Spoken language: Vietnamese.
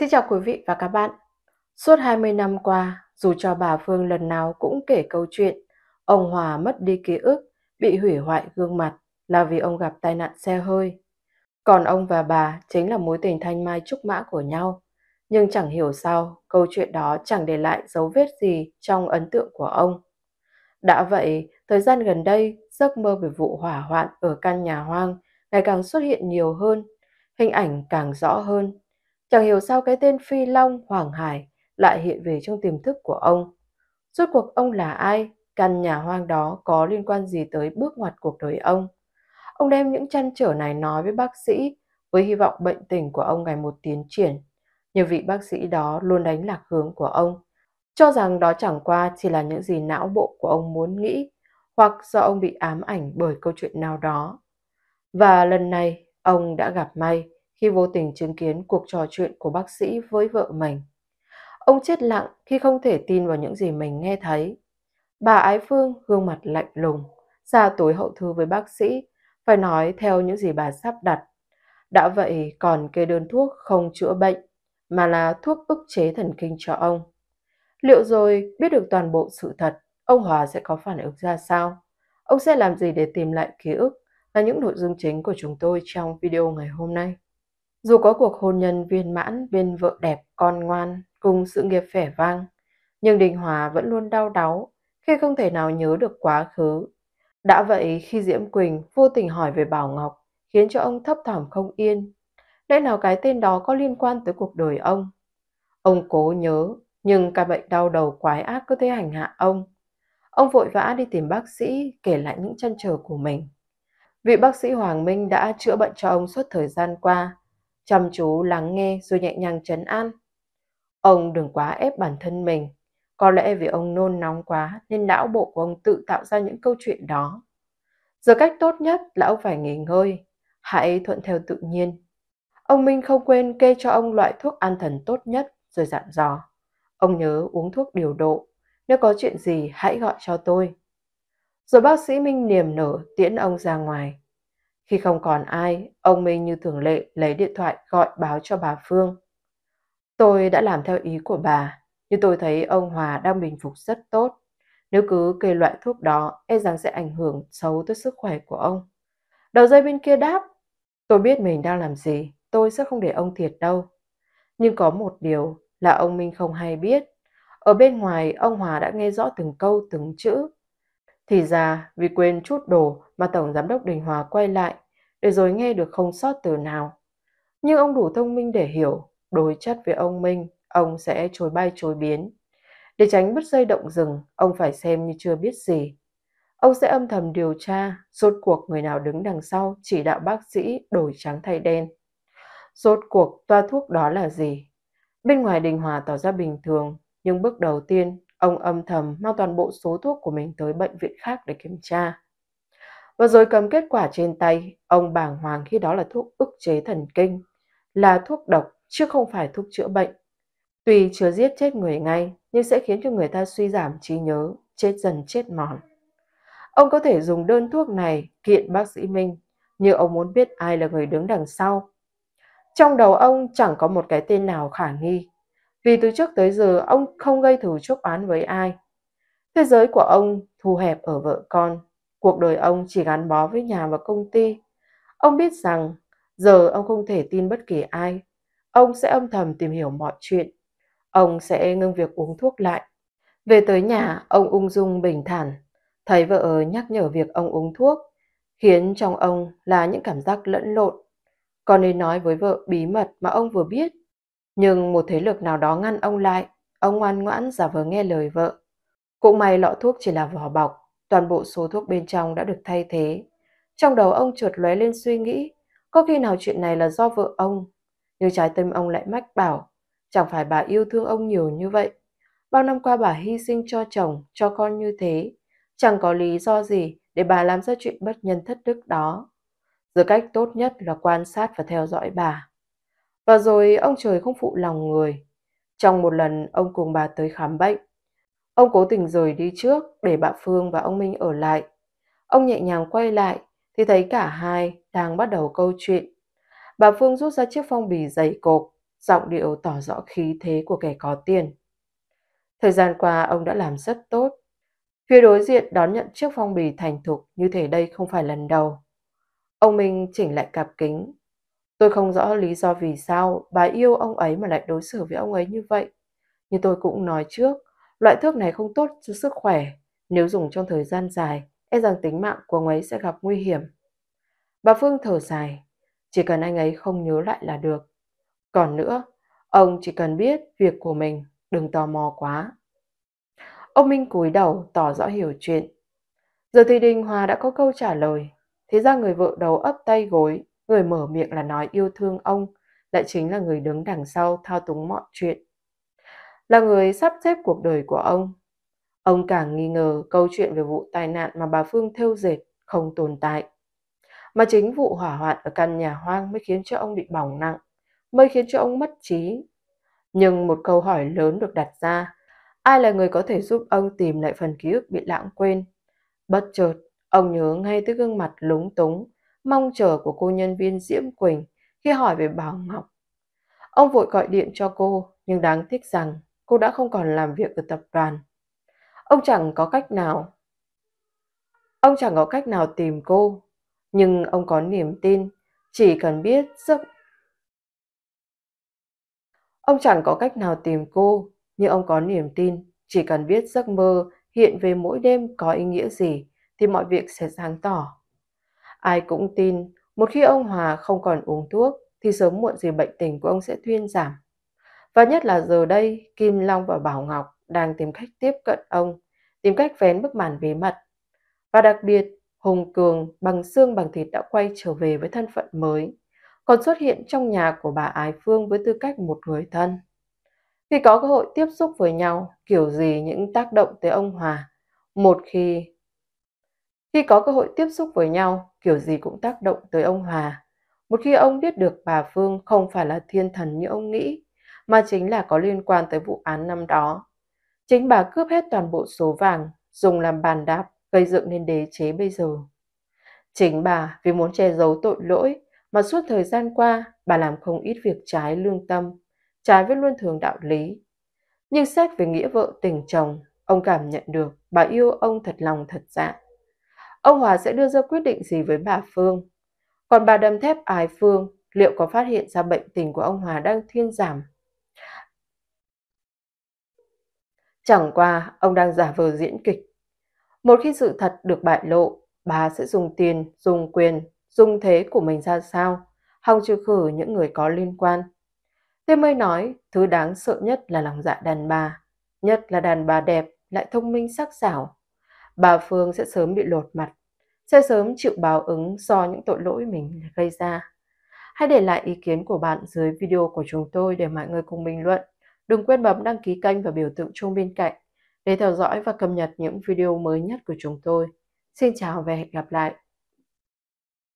Xin chào quý vị và các bạn. Suốt 20 năm qua, dù cho bà Phương lần nào cũng kể câu chuyện, ông Hòa mất đi ký ức, bị hủy hoại gương mặt là vì ông gặp tai nạn xe hơi. Còn ông và bà chính là mối tình thanh mai trúc mã của nhau. Nhưng chẳng hiểu sao, câu chuyện đó chẳng để lại dấu vết gì trong ấn tượng của ông. Đã vậy, thời gian gần đây, giấc mơ về vụ hỏa hoạn ở căn nhà hoang ngày càng xuất hiện nhiều hơn, hình ảnh càng rõ hơn Chẳng hiểu sao cái tên Phi Long Hoàng Hải lại hiện về trong tiềm thức của ông. Rốt cuộc ông là ai? Căn nhà hoang đó có liên quan gì tới bước ngoặt cuộc đời ông? Ông đem những chăn trở này nói với bác sĩ với hy vọng bệnh tình của ông ngày một tiến triển. nhiều vị bác sĩ đó luôn đánh lạc hướng của ông, cho rằng đó chẳng qua chỉ là những gì não bộ của ông muốn nghĩ hoặc do ông bị ám ảnh bởi câu chuyện nào đó. Và lần này, ông đã gặp may khi vô tình chứng kiến cuộc trò chuyện của bác sĩ với vợ mình. Ông chết lặng khi không thể tin vào những gì mình nghe thấy. Bà Ái Phương gương mặt lạnh lùng, ra tối hậu thư với bác sĩ, phải nói theo những gì bà sắp đặt. Đã vậy còn kê đơn thuốc không chữa bệnh, mà là thuốc ức chế thần kinh cho ông. Liệu rồi biết được toàn bộ sự thật, ông Hòa sẽ có phản ứng ra sao? Ông sẽ làm gì để tìm lại ký ức là những nội dung chính của chúng tôi trong video ngày hôm nay? Dù có cuộc hôn nhân viên mãn bên vợ đẹp, con ngoan cùng sự nghiệp vẻ vang, nhưng Đình Hòa vẫn luôn đau đáu khi không thể nào nhớ được quá khứ. Đã vậy khi Diễm Quỳnh vô tình hỏi về Bảo Ngọc khiến cho ông thấp thỏm không yên. Lẽ nào cái tên đó có liên quan tới cuộc đời ông? Ông cố nhớ, nhưng ca bệnh đau đầu quái ác cứ thế hành hạ ông. Ông vội vã đi tìm bác sĩ kể lại những chăn trở của mình. Vị bác sĩ Hoàng Minh đã chữa bệnh cho ông suốt thời gian qua, chăm chú lắng nghe rồi nhẹ nhàng chấn an. Ông đừng quá ép bản thân mình. Có lẽ vì ông nôn nóng quá nên não bộ của ông tự tạo ra những câu chuyện đó. Giờ cách tốt nhất là ông phải nghỉ ngơi. Hãy thuận theo tự nhiên. Ông Minh không quên kê cho ông loại thuốc an thần tốt nhất rồi dặn dò. Ông nhớ uống thuốc điều độ. Nếu có chuyện gì hãy gọi cho tôi. Rồi bác sĩ Minh niềm nở tiễn ông ra ngoài. Khi không còn ai, ông Minh như thường lệ lấy điện thoại gọi báo cho bà Phương. Tôi đã làm theo ý của bà, nhưng tôi thấy ông Hòa đang bình phục rất tốt. Nếu cứ kê loại thuốc đó, e rằng sẽ ảnh hưởng xấu tới sức khỏe của ông. Đầu dây bên kia đáp, tôi biết mình đang làm gì, tôi sẽ không để ông thiệt đâu. Nhưng có một điều là ông Minh không hay biết. Ở bên ngoài, ông Hòa đã nghe rõ từng câu từng chữ thì ra vì quên chút đồ mà Tổng Giám đốc Đình Hòa quay lại, để rồi nghe được không sót từ nào. Nhưng ông đủ thông minh để hiểu, đối chất với ông Minh, ông sẽ chối bay chối biến. Để tránh bứt dây động rừng, ông phải xem như chưa biết gì. Ông sẽ âm thầm điều tra rốt cuộc người nào đứng đằng sau chỉ đạo bác sĩ đổi trắng thay đen. Rốt cuộc toa thuốc đó là gì? Bên ngoài Đình Hòa tỏ ra bình thường, nhưng bước đầu tiên Ông âm thầm mang toàn bộ số thuốc của mình tới bệnh viện khác để kiểm tra. Và rồi cầm kết quả trên tay, ông bàng hoàng khi đó là thuốc ức chế thần kinh, là thuốc độc chứ không phải thuốc chữa bệnh. Tùy chưa giết chết người ngay, nhưng sẽ khiến cho người ta suy giảm trí nhớ, chết dần chết mòn. Ông có thể dùng đơn thuốc này kiện bác sĩ Minh, như ông muốn biết ai là người đứng đằng sau. Trong đầu ông chẳng có một cái tên nào khả nghi, vì từ trước tới giờ ông không gây thù chuốc oán với ai. Thế giới của ông thu hẹp ở vợ con, cuộc đời ông chỉ gắn bó với nhà và công ty. Ông biết rằng giờ ông không thể tin bất kỳ ai, ông sẽ âm thầm tìm hiểu mọi chuyện. Ông sẽ ngưng việc uống thuốc lại. Về tới nhà, ông ung dung bình thản, thấy vợ nhắc nhở việc ông uống thuốc, khiến trong ông là những cảm giác lẫn lộn. Còn nên nói với vợ bí mật mà ông vừa biết nhưng một thế lực nào đó ngăn ông lại, ông ngoan ngoãn giả vờ nghe lời vợ. Cũng may lọ thuốc chỉ là vỏ bọc, toàn bộ số thuốc bên trong đã được thay thế. Trong đầu ông trượt lóe lên suy nghĩ, có khi nào chuyện này là do vợ ông? Nhưng trái tim ông lại mách bảo, chẳng phải bà yêu thương ông nhiều như vậy. Bao năm qua bà hy sinh cho chồng, cho con như thế, chẳng có lý do gì để bà làm ra chuyện bất nhân thất đức đó. Giờ cách tốt nhất là quan sát và theo dõi bà. Và rồi ông trời không phụ lòng người. Trong một lần ông cùng bà tới khám bệnh, ông cố tình rời đi trước để bà Phương và ông Minh ở lại. Ông nhẹ nhàng quay lại thì thấy cả hai đang bắt đầu câu chuyện. Bà Phương rút ra chiếc phong bì dày cộp, giọng điệu tỏ rõ khí thế của kẻ có tiền. Thời gian qua ông đã làm rất tốt. Phía đối diện đón nhận chiếc phong bì thành thục như thể đây không phải lần đầu. Ông Minh chỉnh lại cặp kính, Tôi không rõ lý do vì sao bà yêu ông ấy mà lại đối xử với ông ấy như vậy. Như tôi cũng nói trước, loại thuốc này không tốt cho sức khỏe. Nếu dùng trong thời gian dài, e rằng tính mạng của ông ấy sẽ gặp nguy hiểm. Bà Phương thở dài, chỉ cần anh ấy không nhớ lại là được. Còn nữa, ông chỉ cần biết việc của mình, đừng tò mò quá. Ông Minh cúi đầu tỏ rõ hiểu chuyện. Giờ thì Đình Hòa đã có câu trả lời, thế ra người vợ đầu ấp tay gối Người mở miệng là nói yêu thương ông, lại chính là người đứng đằng sau thao túng mọi chuyện. Là người sắp xếp cuộc đời của ông. Ông càng nghi ngờ câu chuyện về vụ tai nạn mà bà Phương thêu dệt không tồn tại. Mà chính vụ hỏa hoạn ở căn nhà hoang mới khiến cho ông bị bỏng nặng, mới khiến cho ông mất trí. Nhưng một câu hỏi lớn được đặt ra, ai là người có thể giúp ông tìm lại phần ký ức bị lãng quên? Bất chợt, ông nhớ ngay tới gương mặt lúng túng, mong chờ của cô nhân viên Diễm Quỳnh khi hỏi về Bảo Ngọc. Ông vội gọi điện cho cô, nhưng đáng tiếc rằng cô đã không còn làm việc ở tập đoàn. Ông chẳng có cách nào. Ông chẳng có cách nào tìm cô, nhưng ông có niềm tin, chỉ cần biết giấc. Ông chẳng có cách nào tìm cô, nhưng ông có niềm tin, chỉ cần biết giấc mơ hiện về mỗi đêm có ý nghĩa gì thì mọi việc sẽ sáng tỏ. Ai cũng tin, một khi ông Hòa không còn uống thuốc thì sớm muộn gì bệnh tình của ông sẽ thuyên giảm. Và nhất là giờ đây, Kim Long và Bảo Ngọc đang tìm cách tiếp cận ông, tìm cách vén bức màn bí mật. Và đặc biệt, Hùng Cường bằng xương bằng thịt đã quay trở về với thân phận mới, còn xuất hiện trong nhà của bà Ái Phương với tư cách một người thân. Khi có cơ hội tiếp xúc với nhau, kiểu gì những tác động tới ông Hòa, một khi khi có cơ hội tiếp xúc với nhau, kiểu gì cũng tác động tới ông Hòa. Một khi ông biết được bà Phương không phải là thiên thần như ông nghĩ, mà chính là có liên quan tới vụ án năm đó. Chính bà cướp hết toàn bộ số vàng, dùng làm bàn đạp, gây dựng nên đế chế bây giờ. Chính bà vì muốn che giấu tội lỗi mà suốt thời gian qua bà làm không ít việc trái lương tâm, trái với luân thường đạo lý. Nhưng xét về nghĩa vợ tình chồng, ông cảm nhận được bà yêu ông thật lòng thật dạ ông Hòa sẽ đưa ra quyết định gì với bà Phương. Còn bà đâm thép ái Phương liệu có phát hiện ra bệnh tình của ông Hòa đang thiên giảm? Chẳng qua ông đang giả vờ diễn kịch. Một khi sự thật được bại lộ, bà sẽ dùng tiền, dùng quyền, dùng thế của mình ra sao, hòng trừ khử những người có liên quan. Thế mới nói, thứ đáng sợ nhất là lòng dạ đàn bà, nhất là đàn bà đẹp lại thông minh sắc sảo bà Phương sẽ sớm bị lột mặt, sẽ sớm chịu báo ứng do những tội lỗi mình gây ra. Hãy để lại ý kiến của bạn dưới video của chúng tôi để mọi người cùng bình luận. Đừng quên bấm đăng ký kênh và biểu tượng chuông bên cạnh để theo dõi và cập nhật những video mới nhất của chúng tôi. Xin chào và hẹn gặp lại!